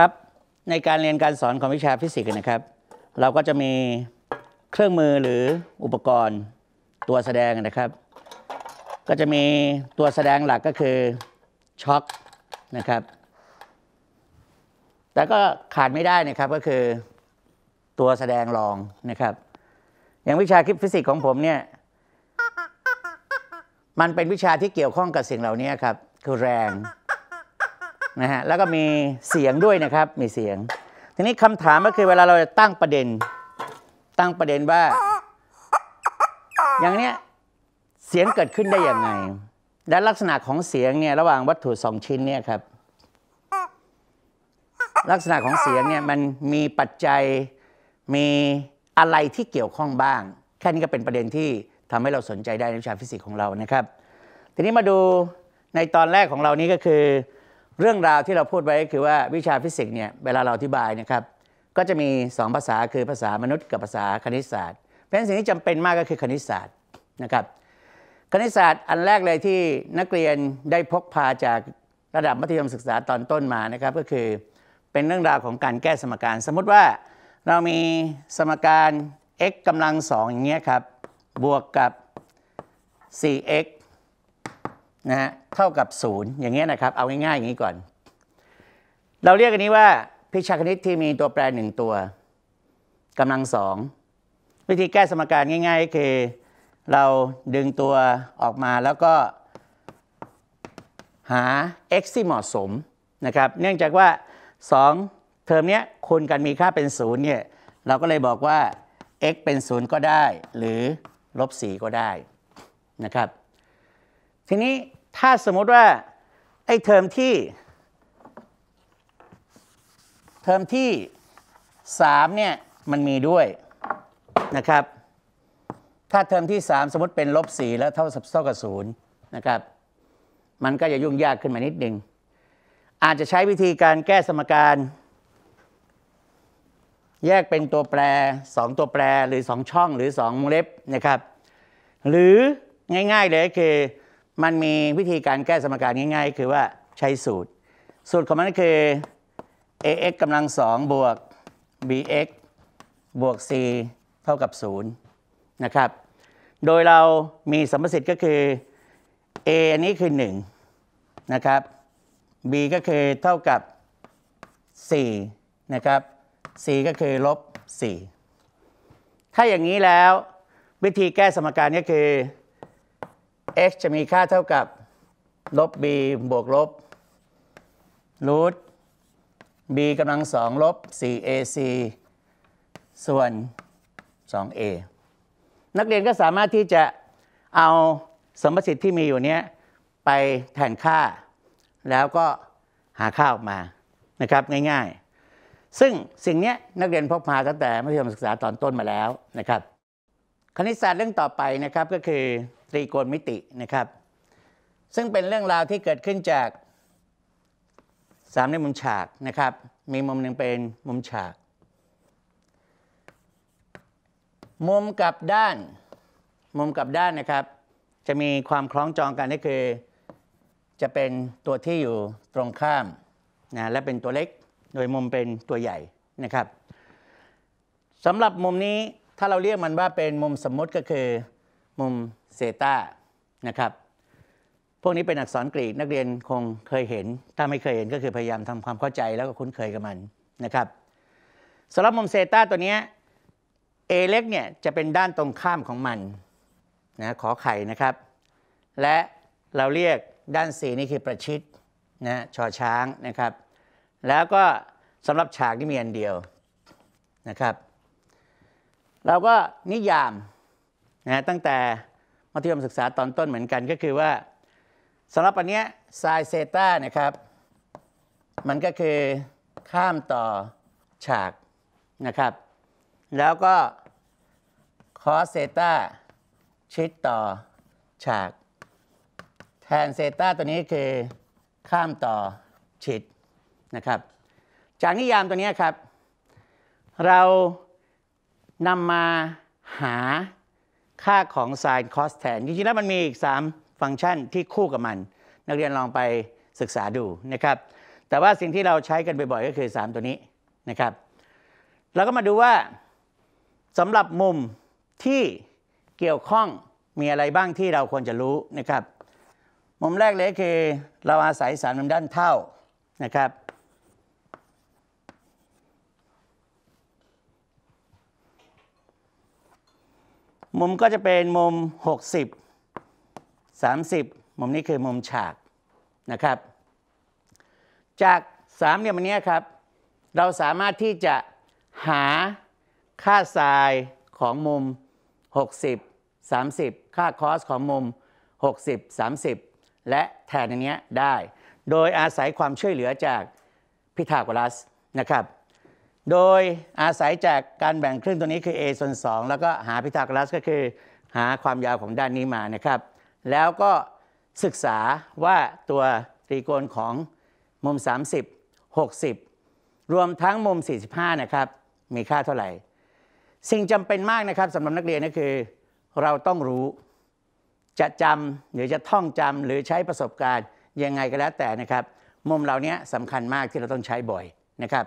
ครับในการเรียนการสอนของวิชาฟิสิกส์นะครับ เราก็จะมีเครื่องมือหรืออุปกรณ์ ตัวแสดงนะครับก็จะมีตัวแสดงหลักก็คือช็อคนะครับแต่ก็ขาดไม่ได้นะครับก็คือตัวแสดงรองนะครับ อย่างวิชาคลิปฟิสิกส์ของผมเนี่ยมันเป็นวิชาที่เกี่ยวข้องกับสิ่งเหล่านี้ครับ คือแรงนะฮะแล้วก็มีเสียงด้วยนะครับ มีเสียง ทีนี้คำถามก็คือเวลาเราจะตั้งประเด็นตั้งประเด็นว่า อย่างเนี้ยเสียงเกิดขึ้นได้อย่างไงและลักษณะของเสียงเนี่ยระหว่างวัตถุสองชิ้นเนี่ยครับลักษณะของเสียงเนี่ยมันมีปัจจัยมีอะไรที่เกี่ยวข้องบ้าง แค่นี้ก็เป็นประเด็นที่ทำให้เราสนใจได้ในวิชาฟิสิกส์ของเรานะครับ ทีนี้มาดูในตอนแรกของเรานี้ก็คือเรื่องราวที่เราพูดไว้คือว่าวิชาฟิสิกส์เนี่ยเวลาเราอธิบายนะครับก็จะมี 2 ภาษาคือภาษามนุษย์กับภาษาคณิตศาสตร์เพราะนสิ่งที่จำเป็นมากก็คือคณิตศาสตร์นะครับคณิตศาสตร์อันแรกเลยที่นักเรียนได้พกพาจากระดับมัธยมศึกษาตอนต้นมานะครับก็คือเป็นเรื่องราวของการแก้สมการ สมมุติว่าเรามีสมการ x กำลัง2อย่างเงี้ยครับบวกกับ 4x นะฮะเท่ากับ 0 อย่างเงี้ยนะครับ เอาง่ายๆ อย่างนี้ก่อน เราเรียกอันนี้ว่าพิชาคณิตที่มีตัวแปร1ตัวกำลังสองวิธีแก้สมการง่ายๆคือเราดึงตัวออกมาแล้วก็ หา x ที่เหมาะสมนะครับ เนื่องจากว่า 2 เทอมนี้คูณกันมีค่าเป็น0เนี่ยเราก็เลยบอกว่า x เป็น 0 ก็ได้หรือลบ4ก็ได้นะครับทีนี้ถ้าสมมติว่า ไอ้เทอมที่ เทอมที่3เนี่ยมันมีด้วยนะครับ ถ้าเทอมที่ 3 สมมติเป็น ลบ 4 แล้วเท่าเท่ากับศูนย์นะครับ มันก็จะยุ่งยากขึ้นมานิดหนึ่ง อาจจะใช้วิธีการแก้สมการ แยกเป็นตัวแปร 2 ตัวแปรหรือ 2 ช่องหรือ2วงเล็บนะครับ หรือง่ายๆ เลยคือมันมีวิธีการแก้สมการง่ายๆ คือว่าใช้สูตร สูตรของมันคือ ax กำลังสองบวก bx บวก c เท่ากับ0นะครับ โดยเรามีสมประสิทธิ์ก็คือ a อันนี้คือ 1 นะครับ b ก็คือเท่ากับ 4 นะครับ c ก็คือ ลบ 4 ถ้าอย่างนี้แล้ววิธีแก้สมการก็คือ x จะมีค่าเท่ากับลบ b บวกลบรูท b กำลังสองลบ 4ac ส่วน 2a นักเรียนก็สามารถที่จะเอาสมประสิทธิ์ที่มีอยู่เนี้ย ไปแทนค่า แล้วก็หาค่าออกมานะครับง่ายๆ ซึ่งสิ่งนี้นักเรียนพกพาตั้งแต่มัธยมศึกษาตอนต้นมาแล้วนะครับคณิตศาสตร์เรื่องต่อไปนะครับก็คือตรีโกณมิตินะครับ ซึ่งเป็นเรื่องราวที่เกิดขึ้นจากสามในมุมฉากนะครับ มีมุมหนึ่งเป็นมุมฉาก มุมกับด้านมุมกับด้านนะครับ จะมีความคล้องจองกันนี่คือ จะเป็นตัวที่อยู่ตรงข้ามนะและเป็นตัวเล็กโดยมุมเป็นตัวใหญ่นะครับสำหรับมุมนี้ถ้าเราเรียกมันว่าเป็นมุมสมมติก็คือมุมเซตานะครับ พวกนี้เป็นอักษรกรีกนักเรียนคงเคยเห็น ถ้าไม่เคยเห็นก็คือพยายามทำความเข้าใจแล้วก็คุ้นเคยกับมันนะครับสำหรับมุมเซตาตัวนี้เอเล็กเนี่ยจะเป็นด้านตรงข้ามของมันนะขอไข่นะครับ และเราเรียกด้านสีนี่คือประชิดนะชอช้างนะครับ แล้วก็สำหรับฉากที่มีอันเดียวนะครับ เราก็นิยามนะตั้งแต่มัธยมศึกษาตอนต้นเหมือนกันก็คือว่าสำหรับอันเนี้ยไซเซต้านะครับมันก็คือ ข้ามต่อฉากนะครับ แล้วก็คอสเซต้าชิดต่อฉากแทนเซต้าตัวนี้คือข้ามต่อชิดนะครับจากนิยามตัวนี้ครับ เรานำมาหาค่าของ sin cos แทนจริงๆแล้วมันมีอีก 3 ฟังก์ชันที่คู่กับมันนักเรียนลองไปศึกษาดูนะครับ แต่ว่าสิ่งที่เราใช้กันบ่อยๆก็คือ 3 ตัวนี้นะครับ เราก็มาดูว่าสำหรับมุมที่เกี่ยวข้องมีอะไรบ้างที่เราควรจะรู้นะครับมุมแรกเลยคือเราอาศัยสารมุมด้านเท่านะครับมุมก็จะเป็นมุม 60 30 มุมนี้คือมุมฉากนะครับ จากสามเหลี่ยมนี้ครับ เราสามารถที่จะหาค่าไซน์ของมุม 60 30 ค่าคอสของมุม 60 30 และแทนอันนี้ได้ โดยอาศัยความช่วยเหลือจากพิทาโกรัสนะครับโดยอาศัยจากการแบ่งครึ่งตัวนี้คือ a ส่วน2แล้วก็หาพิทากรัสก็คือ หาความยาวของด้านนี้มานะครับ แล้วก็ศึกษาว่าตัวตรีโกณของมุม 30 60 รวมทั้งมุม 45 นะครับ มีค่าเท่าไหร่ สิ่งจำเป็นมากนะครับสำหรับนักเรียนก็คือเราต้องรู้ จะจำหรือจะท่องจำหรือใช้ประสบการณ์ ยังไงก็แล้วแต่นะครับ มุมเหล่านี้สำคัญมากที่เราต้องใช้บ่อยนะครับ